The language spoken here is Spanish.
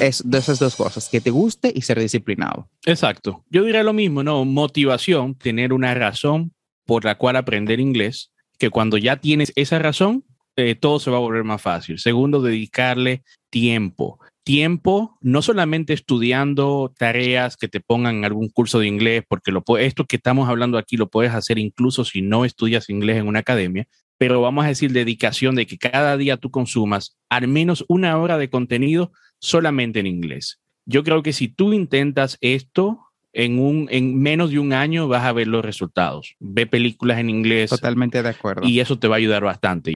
es de esas dos cosas, que te guste y ser disciplinado. Exacto. Yo diría lo mismo, ¿no? Motivación, tener una razón por la cual aprender inglés, que cuando ya tienes esa razón, eh, todo se va a volver más fácil. Segundo, dedicarle tiempo. Tiempo, no solamente estudiando tareas que te pongan en algún curso de inglés, porque lo, esto que estamos hablando aquí lo puedes hacer incluso si no estudias inglés en una academia, pero vamos a decir dedicación de que cada día tú consumas al menos una hora de contenido solamente en inglés. Yo creo que si tú intentas esto, en, un, en menos de un año vas a ver los resultados. Ve películas en inglés. Totalmente de acuerdo. Y eso te va a ayudar bastante.